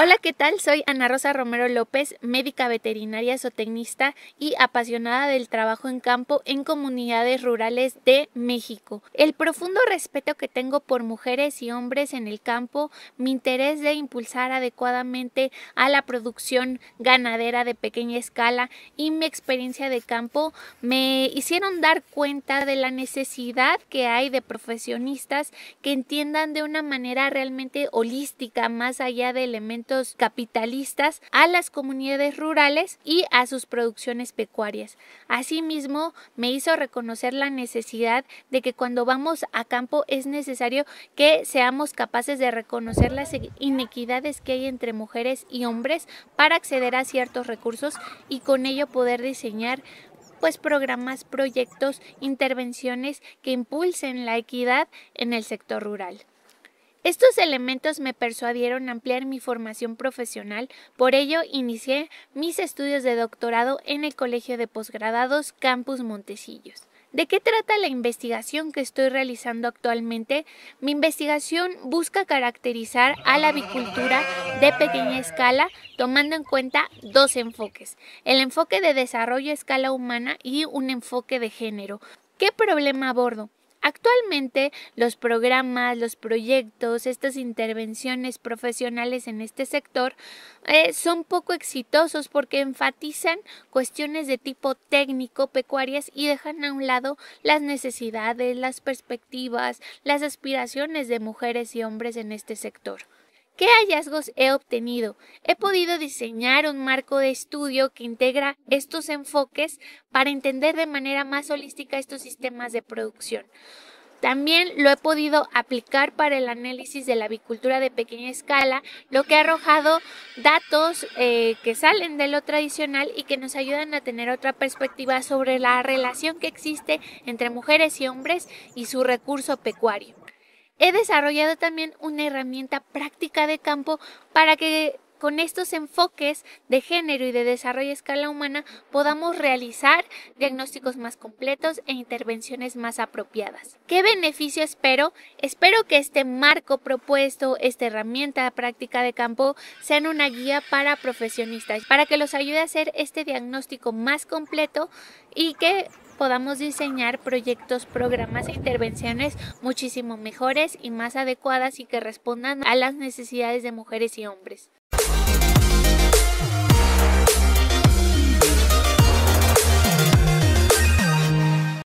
Hola, ¿qué tal? Soy Ana Rosa Romero López, médica veterinaria zootecnista y apasionada del trabajo en campo en comunidades rurales de México. El profundo respeto que tengo por mujeres y hombres en el campo, mi interés de impulsar adecuadamente a la producción ganadera de pequeña escala y mi experiencia de campo me hicieron dar cuenta de la necesidad que hay de profesionistas que entiendan de una manera realmente holística, más allá de elementos capitalistas a las comunidades rurales y a sus producciones pecuarias. Asimismo, me hizo reconocer la necesidad de que cuando vamos a campo es necesario que seamos capaces de reconocer las inequidades que hay entre mujeres y hombres para acceder a ciertos recursos y con ello poder diseñar pues programas, proyectos, intervenciones que impulsen la equidad en el sector rural. Estos elementos me persuadieron a ampliar mi formación profesional, por ello inicié mis estudios de doctorado en el Colegio de Posgradados Campus Montecillos. ¿De qué trata la investigación que estoy realizando actualmente? Mi investigación busca caracterizar a la avicultura de pequeña escala tomando en cuenta dos enfoques, el enfoque de desarrollo a escala humana y un enfoque de género. ¿Qué problema abordo? Actualmente los programas, los proyectos, estas intervenciones profesionales en este sector eh, son poco exitosos porque enfatizan cuestiones de tipo técnico, pecuarias y dejan a un lado las necesidades, las perspectivas, las aspiraciones de mujeres y hombres en este sector. ¿Qué hallazgos he obtenido? He podido diseñar un marco de estudio que integra estos enfoques para entender de manera más holística estos sistemas de producción. También lo he podido aplicar para el análisis de la avicultura de pequeña escala, lo que ha arrojado datos eh, que salen de lo tradicional y que nos ayudan a tener otra perspectiva sobre la relación que existe entre mujeres y hombres y su recurso pecuario. He desarrollado también una herramienta práctica de campo para que con estos enfoques de género y de desarrollo a escala humana podamos realizar diagnósticos más completos e intervenciones más apropiadas. ¿Qué beneficio espero? Espero que este marco propuesto, esta herramienta práctica de campo, sean una guía para profesionistas, para que los ayude a hacer este diagnóstico más completo y que podamos diseñar proyectos, programas e intervenciones muchísimo mejores y más adecuadas y que respondan a las necesidades de mujeres y hombres.